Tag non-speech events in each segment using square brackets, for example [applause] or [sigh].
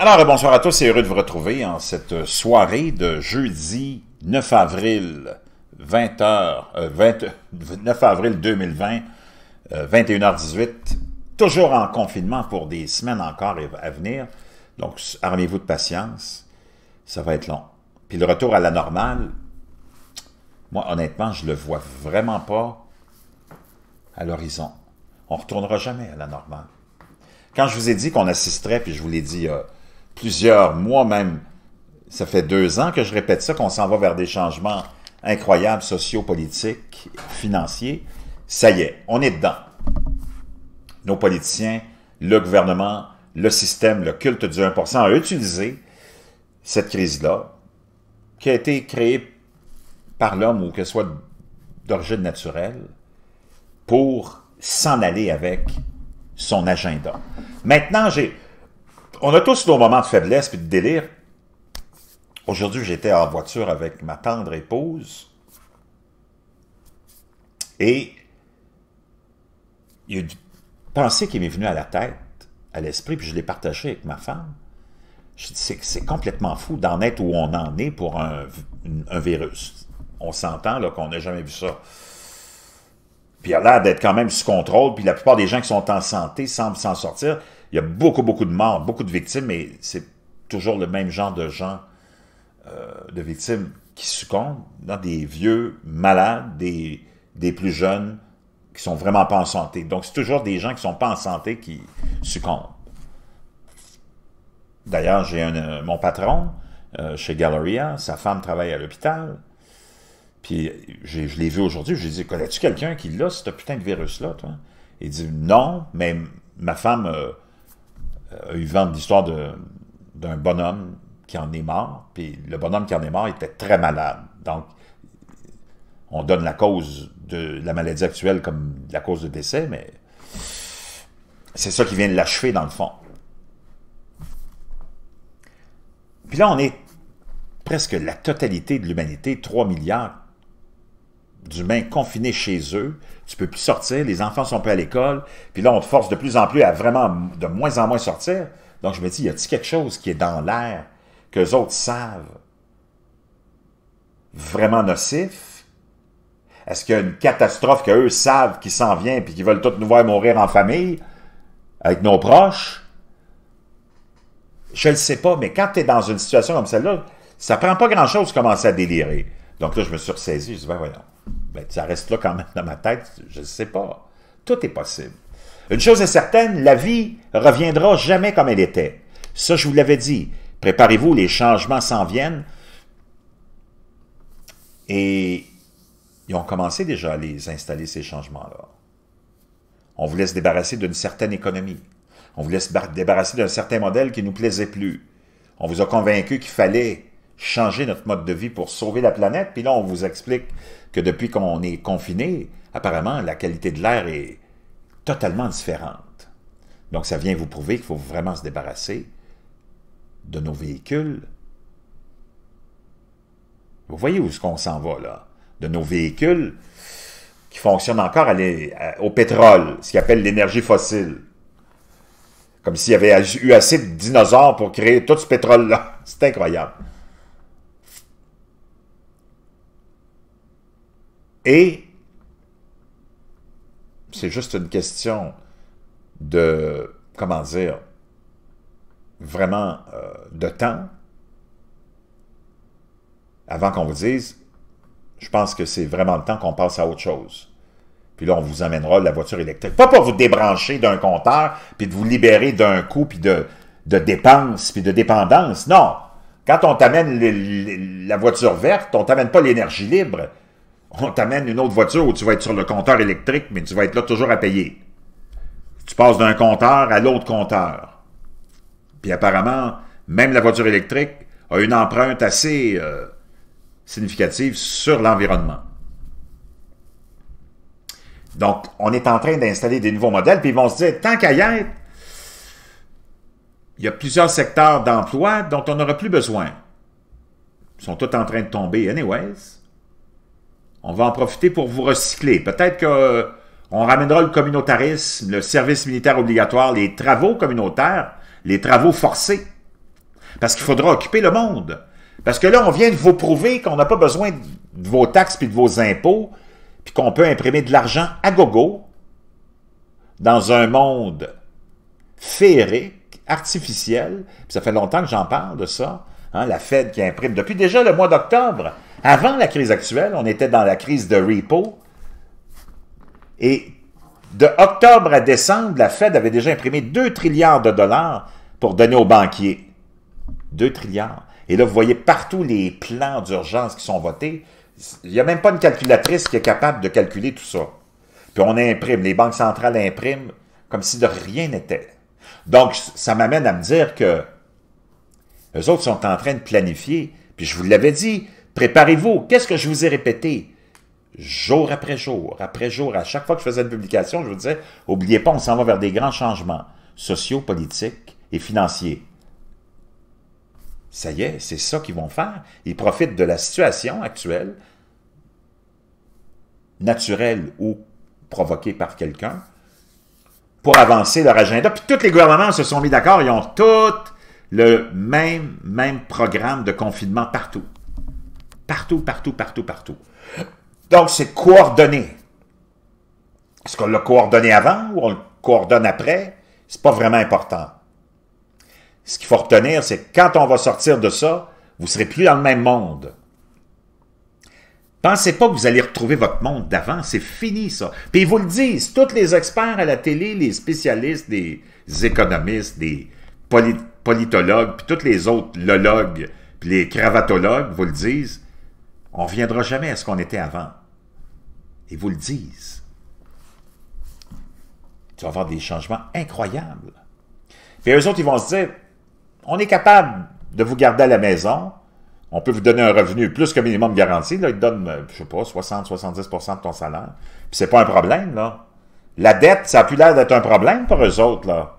Alors, bonsoir à tous c'est heureux de vous retrouver en cette soirée de jeudi 9 avril 20h, euh, euh, avril 2020, 21h18, euh, toujours en confinement pour des semaines encore à venir. Donc, armez-vous de patience, ça va être long. Puis le retour à la normale, moi, honnêtement, je le vois vraiment pas à l'horizon. On retournera jamais à la normale. Quand je vous ai dit qu'on assisterait, puis je vous l'ai dit plusieurs mois même, ça fait deux ans que je répète ça, qu'on s'en va vers des changements incroyables, sociaux, politiques, financiers. Ça y est, on est dedans. Nos politiciens, le gouvernement, le système, le culte du 1% a utilisé cette crise-là, qui a été créée par l'homme ou que ce soit d'origine naturelle, pour s'en aller avec son agenda. Maintenant, j'ai on a tous nos moments de faiblesse puis de délire. Aujourd'hui, j'étais en voiture avec ma tendre épouse et il y a une pensée qui m'est venue à la tête, à l'esprit, puis je l'ai partagée avec ma femme. Je dis, c'est complètement fou d'en être où on en est pour un, virus. On s'entend là qu'on n'a jamais vu ça. Puis il a l'air d'être quand même sous contrôle, puis la plupart des gens qui sont en santé semblent s'en sortir. Il y a beaucoup, beaucoup de morts, beaucoup de victimes, mais c'est toujours le même genre de gens, euh, de victimes qui succombent dans des vieux malades, des, des plus jeunes qui sont vraiment pas en santé. Donc, c'est toujours des gens qui sont pas en santé qui succombent. D'ailleurs, j'ai euh, mon patron euh, chez Galleria, sa femme travaille à l'hôpital. Puis je l'ai vu aujourd'hui, je lui ai dit Connais-tu quelqu'un qui l'a, ce putain de virus-là, toi Il dit Non, mais ma femme euh, a eu d'histoire l'histoire d'un bonhomme qui en est mort, puis le bonhomme qui en est mort était très malade. Donc, on donne la cause de la maladie actuelle comme la cause de décès, mais c'est ça qui vient de l'achever dans le fond. Puis là, on est presque la totalité de l'humanité, 3 milliards, main confiné chez eux. Tu peux plus sortir, les enfants sont pas à l'école. Puis là, on te force de plus en plus à vraiment de moins en moins sortir. Donc, je me dis, y a-t-il quelque chose qui est dans l'air que les autres savent vraiment nocif? Est-ce qu'il y a une catastrophe qu'eux savent qui s'en vient puis qu'ils veulent tous nous voir mourir en famille avec nos proches? Je ne sais pas, mais quand tu es dans une situation comme celle-là, ça prend pas grand-chose de commencer à délirer. Donc là, je me suis ressaisi, je dit, ben voyons. Ben, ça reste là quand même dans ma tête, je ne sais pas. Tout est possible. Une chose est certaine, la vie reviendra jamais comme elle était. Ça, je vous l'avais dit. Préparez-vous, les changements s'en viennent. Et ils ont commencé déjà à les installer, ces changements-là. On vous laisse débarrasser d'une certaine économie. On vous laisse débarrasser d'un certain modèle qui ne nous plaisait plus. On vous a convaincu qu'il fallait changer notre mode de vie pour sauver la planète. Puis là, on vous explique que depuis qu'on est confiné, apparemment, la qualité de l'air est totalement différente. Donc, ça vient vous prouver qu'il faut vraiment se débarrasser de nos véhicules. Vous voyez où est-ce qu'on s'en va, là? De nos véhicules qui fonctionnent encore à au pétrole, ce qu'ils appellent l'énergie fossile. Comme s'il y avait eu assez de dinosaures pour créer tout ce pétrole-là. [laughs] C'est incroyable. Et c'est juste une question de, comment dire, vraiment euh, de temps avant qu'on vous dise, je pense que c'est vraiment le temps qu'on passe à autre chose. Puis là, on vous amènera la voiture électrique. Pas pour vous débrancher d'un compteur, puis de vous libérer d'un coût, puis de, de dépenses, puis de dépendance. Non. Quand on t'amène la voiture verte, on t'amène pas l'énergie libre on t'amène une autre voiture où tu vas être sur le compteur électrique, mais tu vas être là toujours à payer. Tu passes d'un compteur à l'autre compteur. Puis apparemment, même la voiture électrique a une empreinte assez euh, significative sur l'environnement. Donc, on est en train d'installer des nouveaux modèles, puis ils vont se dire, tant qu'à y être, il y a plusieurs secteurs d'emploi dont on n'aura plus besoin. Ils sont tous en train de tomber anyways. On va en profiter pour vous recycler. Peut-être qu'on euh, ramènera le communautarisme, le service militaire obligatoire, les travaux communautaires, les travaux forcés. Parce qu'il faudra occuper le monde. Parce que là, on vient de vous prouver qu'on n'a pas besoin de vos taxes puis de vos impôts, puis qu'on peut imprimer de l'argent à gogo dans un monde féerique, artificiel. ça fait longtemps que j'en parle de ça. Hein, la Fed qui imprime depuis déjà le mois d'octobre avant la crise actuelle, on était dans la crise de repo. Et de octobre à décembre, la Fed avait déjà imprimé 2 trilliards de dollars pour donner aux banquiers. 2 trilliards. Et là, vous voyez partout les plans d'urgence qui sont votés. Il n'y a même pas une calculatrice qui est capable de calculer tout ça. Puis on imprime, les banques centrales impriment comme si de rien n'était. Donc, ça m'amène à me dire que les autres sont en train de planifier. Puis je vous l'avais dit, Préparez-vous. Qu'est-ce que je vous ai répété? Jour après jour, après jour, à chaque fois que je faisais une publication, je vous disais, oubliez pas, on s'en va vers des grands changements sociaux, politiques et financiers. Ça y est, c'est ça qu'ils vont faire. Ils profitent de la situation actuelle, naturelle ou provoquée par quelqu'un, pour avancer leur agenda. Puis tous les gouvernements se sont mis d'accord, ils ont tous le même, même programme de confinement partout. Partout, partout, partout, partout. Donc, c'est coordonné. Est-ce qu'on l'a coordonné avant ou on le coordonne après? C'est pas vraiment important. Ce qu'il faut retenir, c'est que quand on va sortir de ça, vous serez plus dans le même monde. Pensez pas que vous allez retrouver votre monde d'avant, c'est fini ça. Puis ils vous le disent, tous les experts à la télé, les spécialistes, les économistes, des politologues, puis tous les autres logues, puis les cravatologues vous le disent, on ne reviendra jamais à ce qu'on était avant. Ils vous le disent. Tu vas avoir des changements incroyables. Puis eux autres, ils vont se dire, on est capable de vous garder à la maison, on peut vous donner un revenu plus que minimum garanti. Là, ils te donnent, euh, je sais pas, 60-70 de ton salaire. Puis c'est pas un problème, là. La dette, ça a plus l'air d'être un problème pour eux autres, là.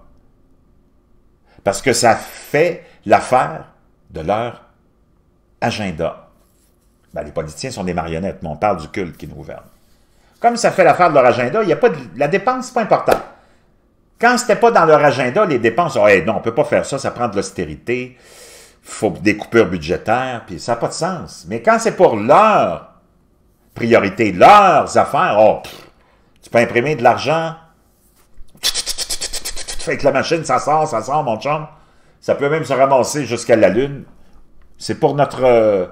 Parce que ça fait l'affaire de leur agenda. Ben, les politiciens sont des marionnettes, mais on parle du culte qui nous gouverne. Comme ça fait l'affaire de leur agenda, y a pas de, la dépense, n'est pas importante. Quand c'était pas dans leur agenda, les dépenses, on oh, non, on peut pas faire ça, ça prend de l'austérité, faut des coupures budgétaires, puis ça n'a pas de sens. Mais quand c'est pour leur priorité, leurs affaires, oh, tu peux imprimer de l'argent, fait que la machine, ça sort, ça sort, mon chum. Ça peut même se ramasser jusqu'à la Lune. C'est pour notre euh,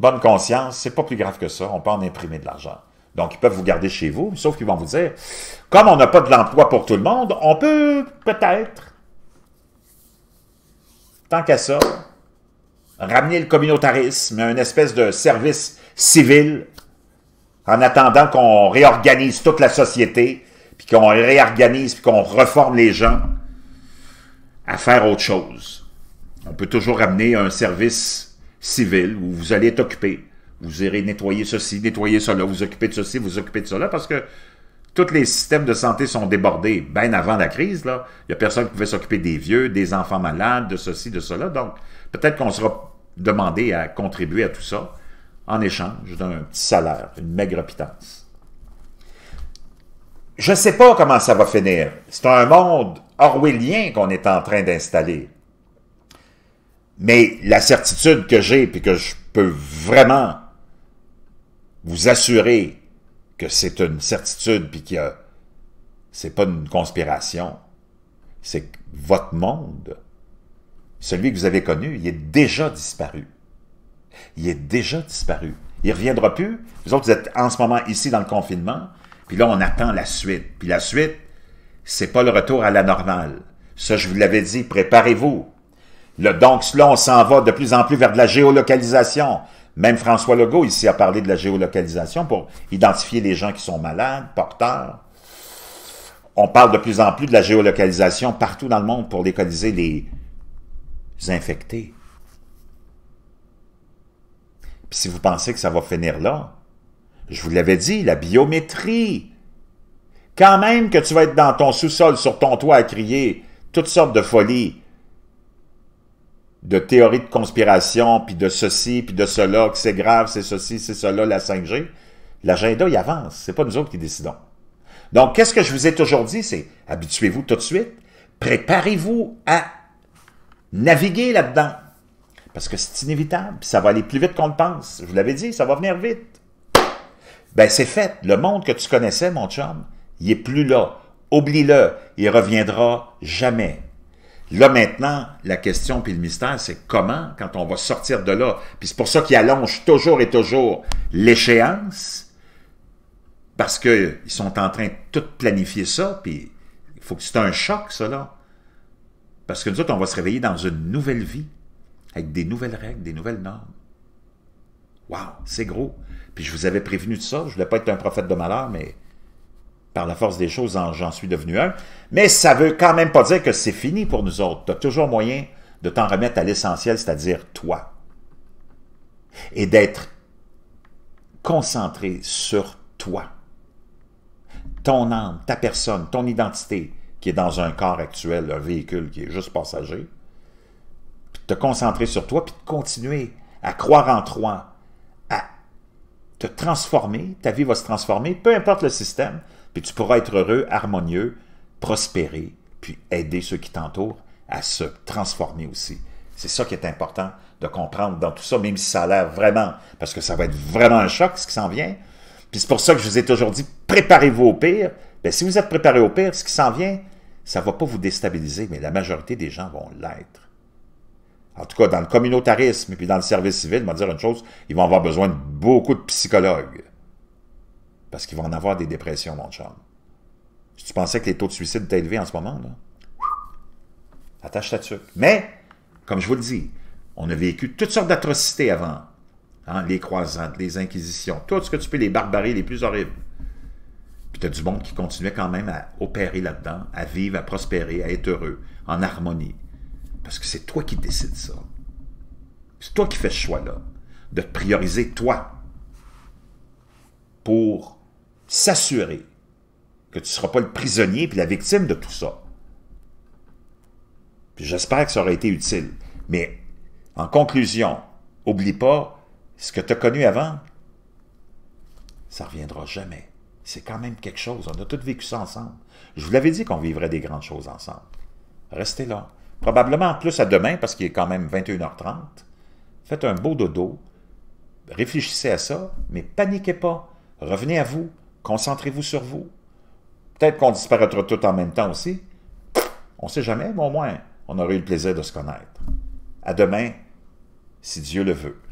bonne conscience, c'est pas plus grave que ça, on peut en imprimer de l'argent. Donc, ils peuvent vous garder chez vous, sauf qu'ils vont vous dire, comme on n'a pas de l'emploi pour tout le monde, on peut peut-être, tant qu'à ça, ramener le communautarisme à une espèce de service civil en attendant qu'on réorganise toute la société, puis qu'on réorganise, puis qu'on reforme les gens à faire autre chose. On peut toujours ramener un service Civil où vous allez être occupé. Vous irez nettoyer ceci, nettoyer cela, vous occupez de ceci, vous occupez de cela, parce que tous les systèmes de santé sont débordés. Bien avant la crise, là, il n'y a personne qui pouvait s'occuper des vieux, des enfants malades, de ceci, de cela. Donc, peut-être qu'on sera demandé à contribuer à tout ça en échange d'un petit salaire, une maigre pitance. Je ne sais pas comment ça va finir. C'est un monde orwellien qu'on est en train d'installer. Mais la certitude que j'ai, puis que je peux vraiment vous assurer que c'est une certitude, puis que c'est pas une conspiration, c'est que votre monde, celui que vous avez connu, il est déjà disparu. Il est déjà disparu. Il ne reviendra plus. Vous autres, vous êtes en ce moment ici dans le confinement, puis là, on attend la suite. Puis la suite, c'est pas le retour à la normale. Ça, je vous l'avais dit, préparez-vous. Le, donc, là, on s'en va de plus en plus vers de la géolocalisation. Même François Legault, ici, a parlé de la géolocalisation pour identifier les gens qui sont malades, porteurs. On parle de plus en plus de la géolocalisation partout dans le monde pour localiser les infectés. Puis si vous pensez que ça va finir là, je vous l'avais dit, la biométrie. Quand même que tu vas être dans ton sous-sol, sur ton toit à crier toutes sortes de folies, de théories de conspiration, puis de ceci, puis de cela, que c'est grave, c'est ceci, c'est cela, la 5G, l'agenda, il avance. C'est pas nous autres qui décidons. Donc, qu'est-ce que je vous ai toujours dit? C'est habituez-vous tout de suite, préparez-vous à naviguer là-dedans. Parce que c'est inévitable, ça va aller plus vite qu'on le pense. Je vous l'avais dit, ça va venir vite. Ben, c'est fait. Le monde que tu connaissais, mon chum, il est plus là. Oublie-le, il reviendra jamais. Là, maintenant, la question puis le mystère, c'est comment, quand on va sortir de là, puis c'est pour ça qu'ils allongent toujours et toujours l'échéance, parce qu'ils sont en train de tout planifier ça, puis il faut que c'est un choc, cela. Parce que nous autres, on va se réveiller dans une nouvelle vie, avec des nouvelles règles, des nouvelles normes. Wow, c'est gros. Puis je vous avais prévenu de ça, je voulais pas être un prophète de malheur, mais par la force des choses, j'en suis devenu un. Mais ça veut quand même pas dire que c'est fini pour nous autres. Tu as toujours moyen de t'en remettre à l'essentiel, c'est-à-dire toi. Et d'être concentré sur toi. Ton âme, ta personne, ton identité, qui est dans un corps actuel, un véhicule qui est juste passager. Puis te concentrer sur toi, puis de continuer à croire en toi, à te transformer. Ta vie va se transformer, peu importe le système puis tu pourras être heureux, harmonieux, prospérer, puis aider ceux qui t'entourent à se transformer aussi. C'est ça qui est important de comprendre dans tout ça, même si ça a l'air vraiment, parce que ça va être vraiment un choc ce qui s'en vient. Puis c'est pour ça que je vous ai toujours dit, préparez-vous au pire. Mais ben, si vous êtes préparé au pire, ce qui s'en vient, ça ne va pas vous déstabiliser, mais la majorité des gens vont l'être. En tout cas, dans le communautarisme et puis dans le service civil, on va dire une chose, ils vont avoir besoin de beaucoup de psychologues. Parce qu'ils vont en avoir des dépressions, mon chum. Si tu pensais que les taux de suicide étaient élevés en ce moment, là, attache ta dessus. Mais, comme je vous le dis, on a vécu toutes sortes d'atrocités avant. Hein, les croisades, les inquisitions, tout ce que tu peux, les barbaries les plus horribles. Puis tu as du monde qui continuait quand même à opérer là-dedans, à vivre, à prospérer, à être heureux, en harmonie. Parce que c'est toi qui décides ça. C'est toi qui fais ce choix-là, de prioriser toi s'assurer que tu ne seras pas le prisonnier puis la victime de tout ça. J'espère que ça aurait été utile. Mais en conclusion, oublie pas ce que tu as connu avant. Ça reviendra jamais. C'est quand même quelque chose. On a tous vécu ça ensemble. Je vous l'avais dit qu'on vivrait des grandes choses ensemble. Restez là. Probablement plus à demain, parce qu'il est quand même 21h30. Faites un beau dodo. Réfléchissez à ça, mais paniquez pas. Revenez à vous. Concentrez-vous sur vous. Peut-être qu'on disparaîtra tout en même temps aussi. On ne sait jamais, mais au moins, on aurait eu le plaisir de se connaître. À demain, si Dieu le veut.